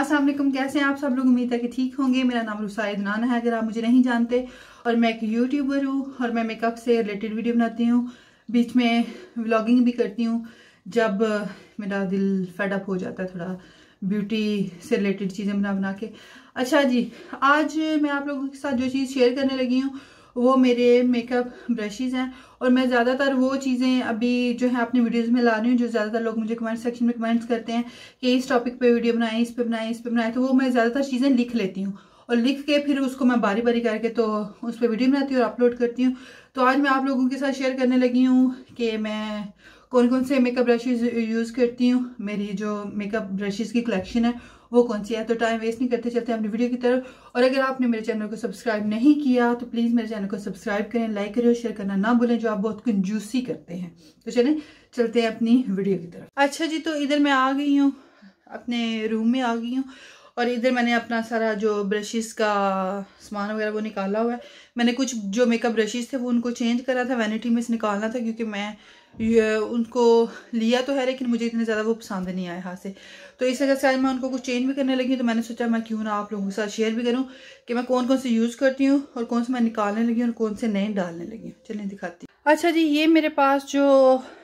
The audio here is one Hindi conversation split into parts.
असल कैसे हैं आप सब लोग उम्मीद है कि ठीक होंगे मेरा नाम रुसाइद नाना है अगर आप मुझे नहीं जानते और मैं एक यूट्यूबर हूँ और मैं मेकअप से रिलेटेड वीडियो बनाती हूँ बीच में व्लॉगिंग भी करती हूँ जब मेरा दिल फेडअप हो जाता है थोड़ा ब्यूटी से रिलेटेड चीज़ें बना बना के अच्छा जी आज मैं आप लोगों के साथ जो चीज़ शेयर करने लगी हूँ वो मेरे मेकअप ब्रशेज़ हैं और मैं ज़्यादातर वो चीज़ें अभी जो है अपने वीडियोस में ला रही हूँ जो ज़्यादातर लोग मुझे कमेंट सेक्शन में कमेंट्स करते हैं कि इस टॉपिक पे वीडियो बनाएं इस पे बनाएं इस पे बनाएं तो वो मैं ज़्यादातर चीज़ें लिख लेती हूँ और लिख के फिर उसको मैं बारी बारी करके तो उस पर वीडियो बनाती हूँ और अपलोड करती हूँ तो आज मैं आप लोगों के साथ शेयर करने लगी हूँ कि मैं कौन कौन से मेकअप ब्रशेज़ यूज़ करती हूँ मेरी जो मेकअप ब्रशेज़ की कलेक्शन है वो कौन सी है तो टाइम वेस्ट नहीं करते चलते अपनी वीडियो की तरफ और अगर आपने मेरे चैनल को सब्सक्राइब नहीं किया तो प्लीज़ मेरे चैनल को सब्सक्राइब करें लाइक करें और शेयर करना ना भूलें जो आप बहुत कंजूसी करते हैं तो चले चलते हैं अपनी वीडियो की तरफ अच्छा जी तो इधर मैं आ गई हूँ अपने रूम में आ गई हूँ और इधर मैंने अपना सारा जो ब्रशेस का सामान वगैरह वो निकाला हुआ है मैंने कुछ जो मेकअप ब्रशेस थे वो उनको चेंज करा था वैनिटी में से निकालना था क्योंकि मैं ये उनको लिया तो है लेकिन मुझे इतने ज़्यादा वो पसंद नहीं आया हाथ से तो इस वजह से आज मैं उनको कुछ चेंज भी करने लगी तो मैंने सोचा मैं क्यों ना आप लोगों के साथ शेयर भी करूँ कि मैं कौन कौन से यूज़ करती हूँ और कौन से मैं निकालने लगी और कौन से नए डालने लगी हूँ चलें दिखाती हूँ अच्छा जी ये मेरे पास जो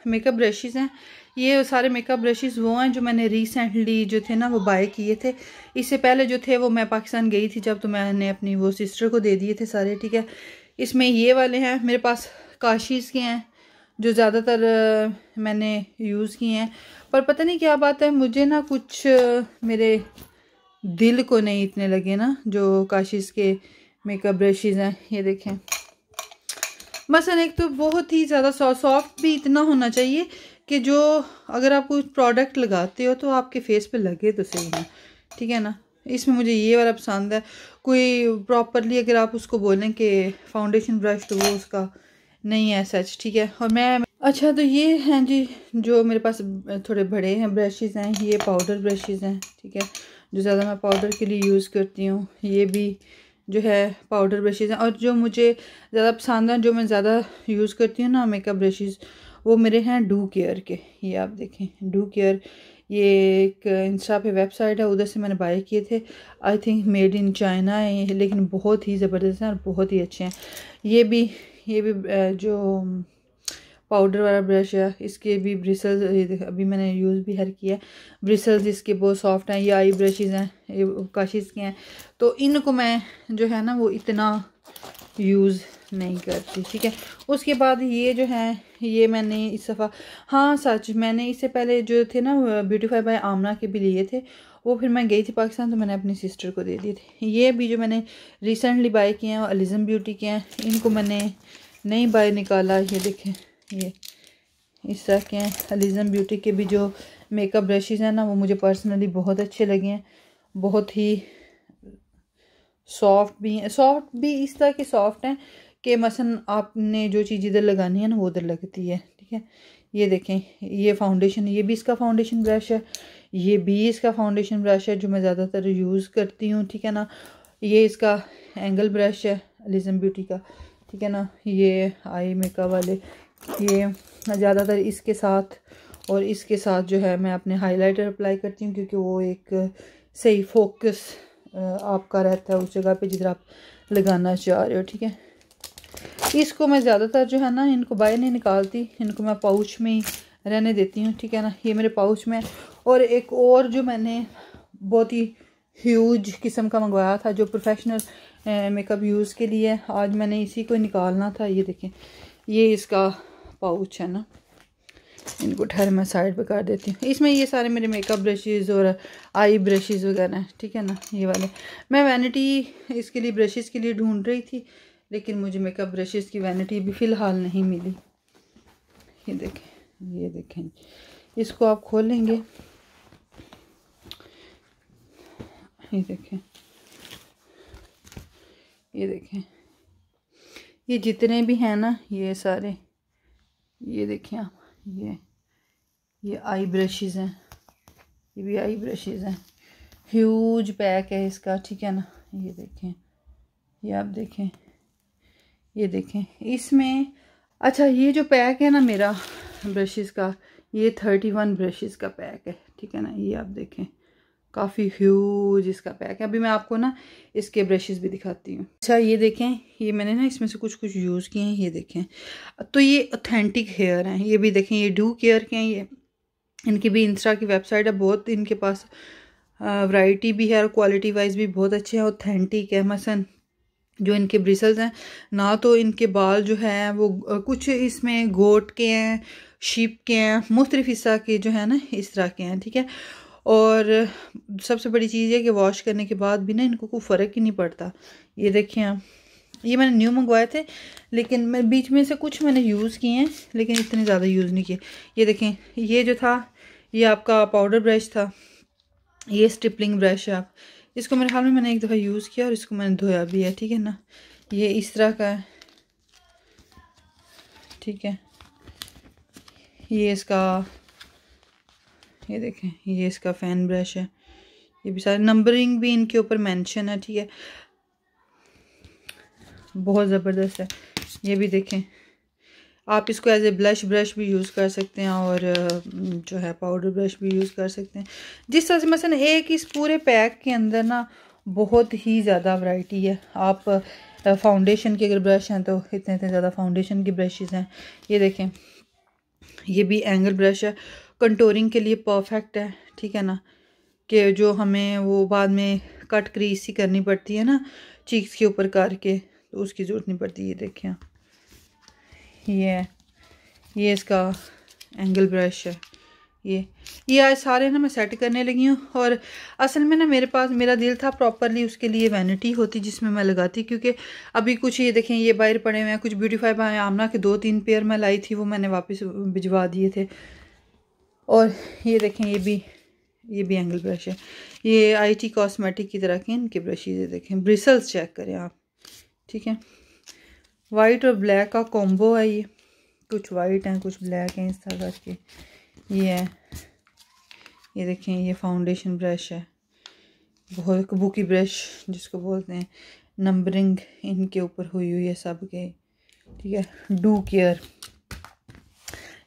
मेकअप ब्रशेज़ हैं ये सारे मेकअप ब्रशेज़ वो हैं जो मैंने रिसेंटली जो थे ना वो बाय किए थे इससे पहले जो थे वो मैं पाकिस्तान गई थी जब तो मैंने अपनी वो सिस्टर को दे दिए थे सारे ठीक है इसमें ये वाले हैं मेरे पास काशीज़ के हैं जो ज़्यादातर मैंने यूज़ किए हैं पर पता नहीं क्या बात है मुझे ना कुछ मेरे दिल को नहीं इतने लगे ना जो काशिश के मेकअप ब्रशेज़ हैं ये देखें मसन एक तो बहुत ही ज़्यादा सॉफ्ट भी इतना होना चाहिए कि जो अगर आप कुछ प्रोडक्ट लगाते हो तो आपके फेस पे लगे तो सही है ठीक है ना इसमें मुझे ये वाला पसंद है कोई प्रॉपरली अगर आप उसको बोलें कि फाउंडेशन ब्रश तो वो उसका नहीं है सच ठीक है और मैं अच्छा तो ये हैं जी जो मेरे पास थोड़े बड़े हैं ब्रशेज़ हैं ये पाउडर ब्रशेज़ हैं ठीक है जो ज़्यादा मैं पाउडर के लिए यूज़ करती हूँ ये भी जो है पाउडर ब्रशेज़ हैं और जो मुझे ज़्यादा पसंद हैं जो मैं ज़्यादा यूज़ करती हूँ ना मेकअप ब्रशेज़ वो मेरे हैं डू केयर के ये आप देखें डू केयर ये एक इंस्टा पे वेबसाइट है उधर से मैंने बाय किए थे I think made in China है लेकिन बहुत ही ज़बरदस्त हैं और बहुत ही अच्छे हैं ये भी ये भी जो पाउडर वाला ब्रश है इसके भी ब्रिसल्स अभी मैंने यूज़ भी हर किया ब्रिसल्स इसके बहुत सॉफ्ट हैं ये आई ब्रशेज़ हैं ये काशिज़ के हैं तो इनको मैं जो है ना वो इतना यूज़ नहीं करती ठीक है उसके बाद ये जो है ये मैंने इस दफ़ा हाँ सच मैंने इससे पहले जो थे ना ब्यूटीफाई बाय आमना के भी लिए थे वो फिर मैं गई थी पाकिस्तान तो मैंने अपनी सिस्टर को दे दिए थे ये भी जो मैंने रिसेंटली बाय किए हैं और अलिज़म ब्यूटी के हैं इनको मैंने नहीं बाय निकाला ये देखें ये इस तरह के हैं अलिज़म ब्यूटी के भी जो मेकअप ब्रशेज़ हैं ना वो मुझे पर्सनली बहुत अच्छे लगे हैं बहुत ही सॉफ्ट भी हैं सॉफ्ट भी इस तरह के सॉफ्ट हैं कि मसन आपने जो चीज़ इधर लगानी है ना वो उधर लगती है ठीक है ये देखें ये फाउंडेशन ये भी इसका फाउंडेशन ब्रश है ये भी इसका फाउंडेशन ब्रश है जो मैं ज़्यादातर यूज़ करती हूँ ठीक है ना ये इसका एंगल ब्रश है लिजम ब्यूटी का ठीक है ना ये आई मेकअप वाले ये ज़्यादातर इसके साथ और इसके साथ जो है मैं अपने हाइलाइटर अप्लाई करती हूँ क्योंकि वो एक सही फोकस आपका रहता है उस जगह पे जिधर आप लगाना चाह रहे हो ठीक है इसको मैं ज़्यादातर जो है ना इनको बाहर नहीं निकालती इनको मैं पाउच में ही रहने देती हूँ ठीक है ना ये मेरे पाउच में और एक और जो मैंने बहुत ही ह्यूज किस्म का मंगवाया था जो प्रोफेशनल मेकअप यूज़ के लिए आज मैंने इसी को निकालना था ये देखें ये इसका पाउच है ना इनको ठहर मैं साइड पे कर देती हूँ इसमें ये सारे मेरे मेकअप ब्रशेज़ और आई ब्रशेज़ वगैरह हैं ठीक है ना ये वाले मैं वैनिटी इसके लिए ब्रशेज़ के लिए ढूंढ रही थी लेकिन मुझे मेकअप ब्रशेज़ की वैनिटी भी फ़िलहाल नहीं मिली ये देखें ये देखें इसको आप खोलेंगे ये देखें ये देखें ये जितने भी हैं ना ये सारे ये देखें आप ये ये आई ब्रशेज़ हैं ये भी आई ब्रशेज़ हैं ह्यूज पैक है इसका ठीक है ना ये देखें ये आप देखें ये देखें इसमें अच्छा ये जो पैक है ना मेरा ब्रशेज़ का ये थर्टी वन ब्रशेज़ का पैक है ठीक है ना ये आप देखें काफ़ी ह्यूज इसका पैक है अभी मैं आपको ना इसके ब्रशेस भी दिखाती हूँ अच्छा ये देखें ये मैंने ना इसमें से कुछ कुछ यूज़ किए हैं ये देखें तो ये ऑथेंटिक हेयर हैं ये भी देखें ये डू केयर के हैं ये इनकी भी इंस्टा की वेबसाइट है बहुत इनके पास वैरायटी भी है और क्वालिटी वाइज भी बहुत अच्छे हैं ऑथेंटिक है मसन जो इनके ब्रिसल्स हैं ना तो इनके बाल जो है वो कुछ इसमें गोट के हैं शिप के हैं मुख्तलिफ हिस्सा के जो है ना इस तरह के हैं ठीक है और सबसे बड़ी चीज़ है कि वॉश करने के बाद भी ना इनको कोई फ़र्क ही नहीं पड़ता ये देखें आप ये मैंने न्यू मंगवाए थे लेकिन मैं बीच में से कुछ मैंने यूज़ किए हैं लेकिन इतने ज़्यादा यूज़ नहीं किए ये देखें ये जो था ये आपका पाउडर ब्रश था ये स्टिपलिंग ब्रश है आप इसको मेरे ख्याल में मैंने एक दफ़ा यूज़ किया और इसको मैंने धोया भी है ठीक है ना ये इस तरह का है ठीक है ये इसका ये देखें ये इसका फ़ैन ब्रश है ये भी सारे नंबरिंग भी इनके ऊपर मेंशन है ठीक है बहुत ज़बरदस्त है ये भी देखें आप इसको एज ए ब्लश ब्रश भी यूज़ कर सकते हैं और जो है पाउडर ब्रश भी यूज़ कर सकते हैं जिस तरह से मसलन एक इस पूरे पैक के अंदर ना बहुत ही ज़्यादा वैरायटी है आप फाउंडेशन के अगर ब्रश हैं तो इतने इतने ज़्यादा फाउंडेशन के ब्रशेज़ हैं ये देखें ये भी एंगल ब्रश है कंटोरिंग के लिए परफेक्ट है ठीक है ना कि जो हमें वो बाद में कट क्रीज ही करनी पड़ती है ना चीक्स के ऊपर करके तो उसकी ज़रूरत नहीं पड़ती ये देखें ये ये इसका एंगल ब्रश है ये ये आज सारे ना मैं सेट करने लगी हूँ और असल में ना मेरे पास मेरा दिल था प्रॉपरली उसके लिए वैनिटी होती जिसमें मैं लगाती क्योंकि अभी कुछ ये देखें ये बाहर पड़े हुए हैं कुछ ब्यूटीफाई आमना के दो तीन पेयर मैं लाई थी वो मैंने वापस भिजवा दिए थे और ये देखें ये भी ये भी एंगल ब्रश है ये आईटी कॉस्मेटिक की तरह के इनके ब्रशेज देखें ब्रिसल्स चेक करें आप ठीक है वाइट और ब्लैक का कॉम्बो है ये कुछ वाइट हैं कुछ ब्लैक हैं इस तरह के ये है ये देखें ये फाउंडेशन ब्रश है बहुत कबूकी ब्रश जिसको बोलते हैं नंबरिंग इनके ऊपर हुई हुई है सब के ठीक है डू केयर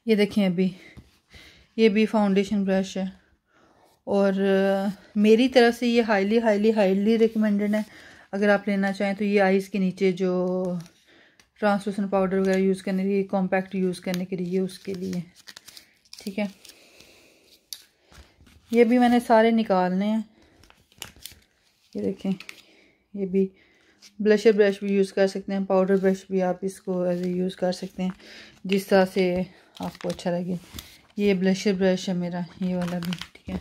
ये देखें अभी ये भी फाउंडेशन ब्रश है और uh, मेरी तरफ से ये हाईली हाईली हाईली रिकमेंडेड है अगर आप लेना चाहें तो ये आइज़ के नीचे जो ट्रांसलूसन पाउडर वगैरह यूज़ करने के लिए कॉम्पैक्ट यूज़ करने के लिए उसके लिए ठीक है ये भी मैंने सारे निकालने हैं ये देखें ये भी ब्लशर ब्रश भी यूज़ कर सकते हैं पाउडर ब्रश भी आप इसको एज यूज़ कर सकते हैं जिस तरह से आपको अच्छा लगे ये ब्लशर ब्रश है मेरा ये वाला भी ठीक है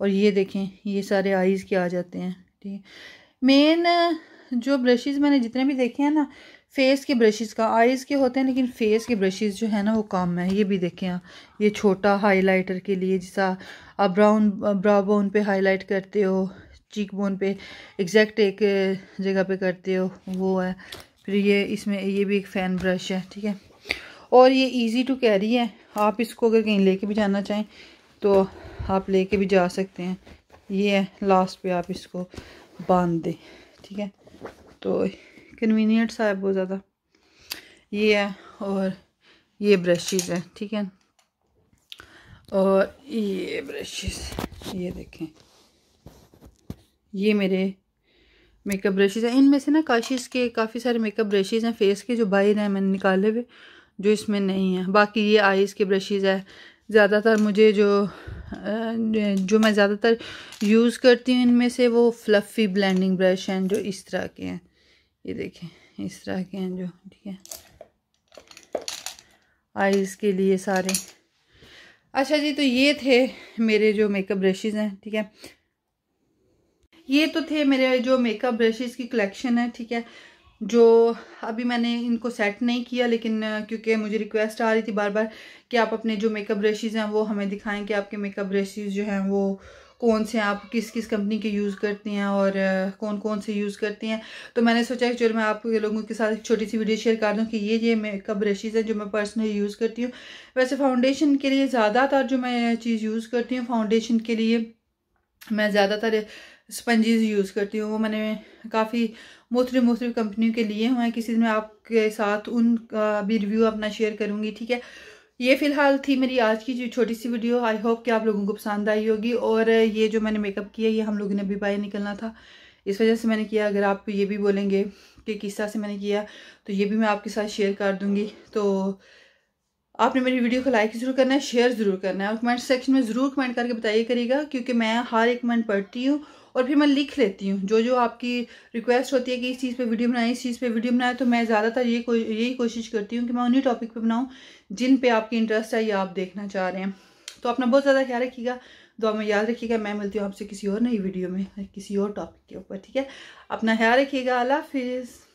और ये देखें ये सारे आईज़ के आ जाते हैं ठीक है मेन जो ब्रशेज़ मैंने जितने भी देखे हैं ना फेस के ब्रशेज़ का आईज़ के होते हैं लेकिन फेस के ब्रशेज़ जो है ना वो काम है ये भी देखें आप ये छोटा हाईलाइटर के लिए जैसा आप ब्राउन ब्राउ बोन पे हाईलाइट करते हो चीक बोन पे एग्जैक्ट एक जगह पे करते हो वो है फिर ये इसमें ये भी एक फ़ैन ब्रश है ठीक है और ये इजी टू कैरी है आप इसको अगर कहीं लेके भी जाना चाहें तो आप लेके भी जा सकते हैं ये है लास्ट पे आप इसको बांध दें ठीक है तो कन्वीनियंट सा है बहुत ज़्यादा ये है और ये ब्रशेस है ठीक है और ये ब्रशेस ये देखें ये मेरे मेकअप ब्रशेज़ हैं इनमें से ना काशिश के काफ़ी सारे मेकअप ब्रशेज़ हैं फेस के जो बाहर हैं मैंने निकाले हुए जो इसमें नहीं है बाकी ये आइज़ के ब्रशेज़ है ज़्यादातर मुझे जो जो मैं ज़्यादातर यूज़ करती हूँ इनमें से वो फ्लफ़ी ब्लेंडिंग ब्रश हैं जो इस तरह के हैं ये देखें इस तरह के हैं जो ठीक है आइज़ के लिए सारे अच्छा जी तो ये थे मेरे जो मेकअप ब्रशेज़ हैं ठीक है ये तो थे मेरे जो मेकअप ब्रशेज़ की कलेक्शन है ठीक है जो अभी मैंने इनको सेट नहीं किया लेकिन क्योंकि मुझे रिक्वेस्ट आ रही थी बार बार कि आप अपने जो मेकअप ब्रशेज़ हैं वो हमें दिखाएं कि आपके मेकअप ब्रशेज़ जो हैं वो कौन से आप किस किस कंपनी के यूज़ करती हैं और कौन कौन से यूज़ करती हैं तो मैंने सोचा कि चलो मैं आप लोगों के साथ एक छोटी सी वीडियो शेयर कर दूँ कि ये ये मेकअप ब्रशेज़ हैं जो मैं पर्सनली यूज़ करती हूँ वैसे फाउंडेशन के लिए ज़्यादातर जो मैं चीज़ यूज़ करती हूँ फाउंडेशन के लिए मैं ज़्यादातर स्पंजीज़ यूज़ करती हूँ वो मैंने काफ़ी मोतरे मोतरे कंपनियों के लिए हुए हैं किसी दिन मैं आपके साथ उनका भी रिव्यू अपना शेयर करूँगी ठीक है ये फ़िलहाल थी मेरी आज की जो छोटी सी वीडियो आई होप कि आप लोगों को पसंद आई होगी और ये जो मैंने मेकअप किया ये हम लोगों ने अभी बाहर निकलना था इस वजह से मैंने किया अगर आप ये भी बोलेंगे कि किस तरह से मैंने किया तो ये भी मैं आपके साथ शेयर कर दूँगी तो आपने मेरी वीडियो को लाइक ज़रूर करना है शेयर ज़रूर करना है और कमेंट सेक्शन में ज़रूर कमेंट करके बताइए करिएगा क्योंकि मैं हर एक कमेंट पढ़ती हूँ और फिर मैं लिख लेती हूँ जो जो आपकी रिक्वेस्ट होती है कि इस चीज़ पे वीडियो बनाएं इस चीज़ पे वीडियो बनाएं तो मैं ज़्यादातर ये को, यही कोशिश करती हूँ कि मैं उन्हीं टॉपिक पे बनाऊँ जिन पे आपकी इंटरेस्ट है या आप देखना चाह रहे हैं तो अपना बहुत ज़्यादा ख्याल रखिएगा तो आप याद रखिएगा मैं मिलती हूँ आपसे किसी और नई वीडियो में किसी और टॉपिक के ऊपर ठीक है अपना ख्याल रखिएगा अला हाफिज़